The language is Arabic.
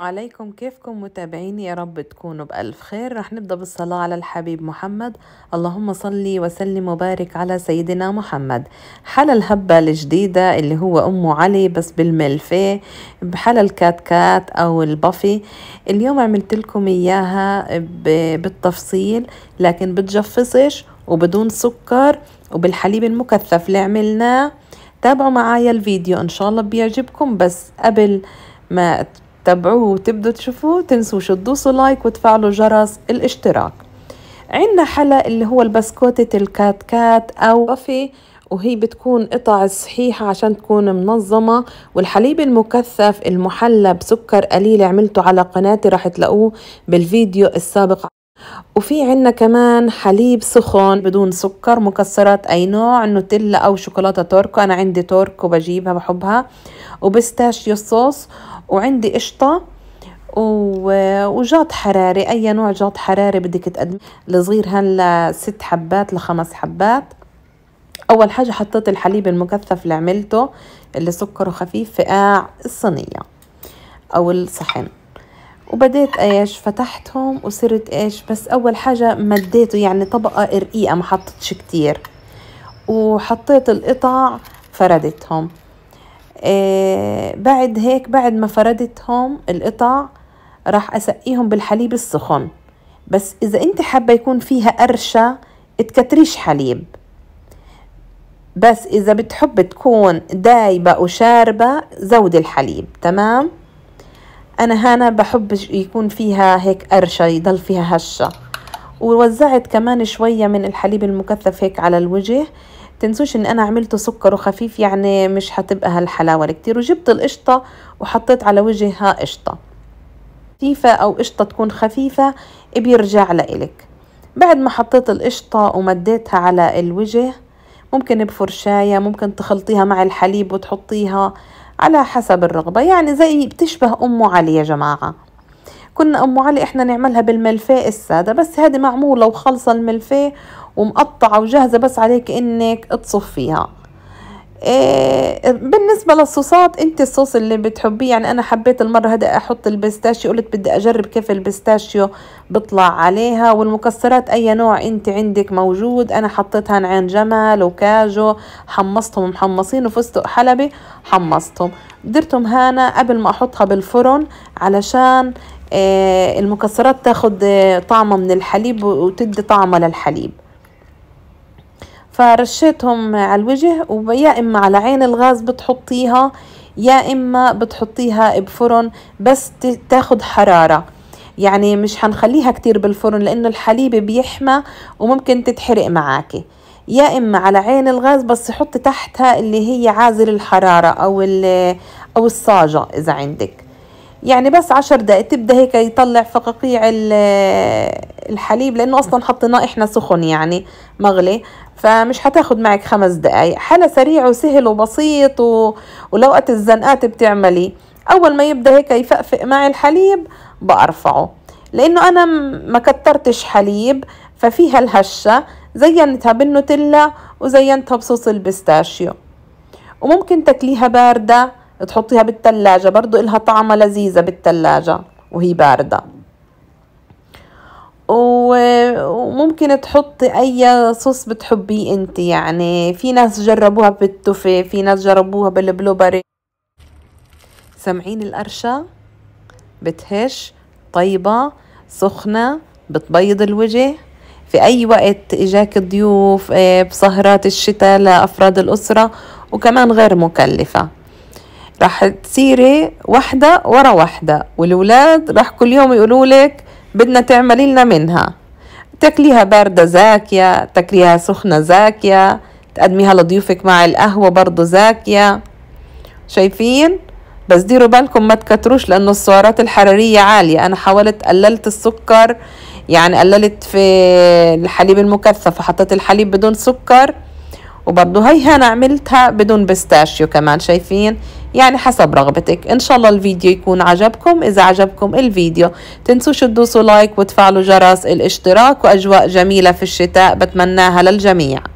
عليكم كيفكم متابعيني يا رب تكونوا بألف خير رح نبدأ بالصلاة على الحبيب محمد اللهم صلي وسلم وبارك على سيدنا محمد حلا الهبة الجديدة اللي هو أمه علي بس بالملفي بحلا الكات كات أو البافي اليوم عملت لكم إياها بالتفصيل لكن بتجفصش وبدون سكر وبالحليب المكثف اللي عملناه تابعوا معايا الفيديو إن شاء الله بيعجبكم بس قبل ما تتبعوه وتبدوا تشوفوه تنسوش تدوسوا لايك وتفعلوا جرس الاشتراك عندنا حلا اللي هو البسكوتة الكات كات أو بافي وهي بتكون قطع صحيحة عشان تكون منظمة والحليب المكثف المحلى بسكر قليل عملته على قناتي راح تلاقوه بالفيديو السابق وفي عنا كمان حليب سخن بدون سكر مكسرات أي نوع نوتيلا أو شوكولاتة توركو أنا عندي توركو بجيبها بحبها وبستاشيو صوص وعندي قشطة وجاط حراري أي نوع جاط حراري بدك تقدم الصغير هلا ست حبات لخمس حبات أول حاجة حطيت الحليب المكثف اللي عملته اللي سكره خفيف في قاع الصينية أو الصحن وبديت ايش فتحتهم وصرت ايش بس اول حاجة مديته يعني طبقة رقيقة ما حطتش كتير وحطيت القطع فردتهم إيه بعد هيك بعد ما فردتهم القطع راح اسقيهم بالحليب السخن بس اذا انت حابة يكون فيها قرشة تكتريش حليب بس اذا بتحب تكون دايبة وشاربة زود الحليب تمام انا هنا بحب يكون فيها هيك قرشه يضل فيها هشه ووزعت كمان شويه من الحليب المكثف هيك على الوجه تنسوش ان انا عملته سكر وخفيف يعني مش هتبقى هالحلاوه الكتير وجبت القشطه وحطيت على وجهها قشطه خفيفه او قشطه تكون خفيفه بيرجع لك بعد ما حطيت القشطه ومديتها على الوجه ممكن بفرشايه ممكن تخلطيها مع الحليب وتحطيها على حسب الرغبة يعني زي بتشبه أم علي يا جماعة كنا أم علي إحنا نعملها بالملفيه السادة بس هذه معمولة وخلص الملفيه ومقطعة وجاهزة بس عليك إنك تصفيها إيه، بالنسبة للصوصات انت الصوص اللي بتحبيه يعني انا حبيت المرة هدا احط البستاشيو قلت بدي اجرب كيف البستاشيو بطلع عليها والمكسرات اي نوع انت عندك موجود انا حطيت هان عين جمل وكاجو حمصتهم محمصين وفستق حلبي حمصتهم درتهم هانا قبل ما احطها بالفرن علشان إيه، المكسرات تاخد إيه، طعمه من الحليب وتدي طعمه للحليب فرشيتهم على الوجه ويا اما على عين الغاز بتحطيها يا اما بتحطيها بفرن بس تاخد حراره يعني مش هنخليها كتير بالفرن لانه الحليب بيحمى وممكن تتحرق معاكي يا اما على عين الغاز بس حطي تحتها اللي هي عازل الحراره او او الصاجه اذا عندك يعني بس عشر دقايق تبدا هيك يطلع فقاقيع الحليب لانه اصلا حطيناه احنا سخن يعني مغلي فمش هتاخد معك خمس دقايق حلا سريع وسهل وبسيط و... ولو الزنقات بتعملي اول ما يبدا هيك يفقفق معي الحليب بارفعه لانه انا ما كترتش حليب ففيها الهشه زينتها بالنوتيلا وزينتها بصوص البستاشيو وممكن تاكليها بارده تحطيها بالتلاجة برضو إلها طعمة لذيذة بالتلاجة وهي باردة وممكن تحطي اي صوص بتحبيه انت يعني في ناس جربوها بالتوفي في ناس جربوها بالبلوبري سامعين القرشة بتهش طيبة سخنة بتبيض الوجه في أي وقت إجاك ضيوف آه، بسهرات الشتاء لأفراد الأسرة وكمان غير مكلفة رح تصيري واحدة ورا واحدة والولاد رح كل يوم يقولوا لك بدنا تعملي لنا منها تاكليها باردة زاكية تاكليها سخنة زاكية تقدميها لضيوفك مع القهوة برضو زاكية شايفين؟ بس ديروا بالكم ما تكتروش لأنه السعرات الحرارية عالية أنا حاولت قللت السكر يعني قللت في الحليب المكثف حطيت الحليب بدون سكر وبرضو هي هنا عملتها بدون بيستاشيو كمان شايفين يعني حسب رغبتك ان شاء الله الفيديو يكون عجبكم اذا عجبكم الفيديو تنسوش تدوسوا لايك وتفعلوا جرس الاشتراك واجواء جميلة في الشتاء بتمناها للجميع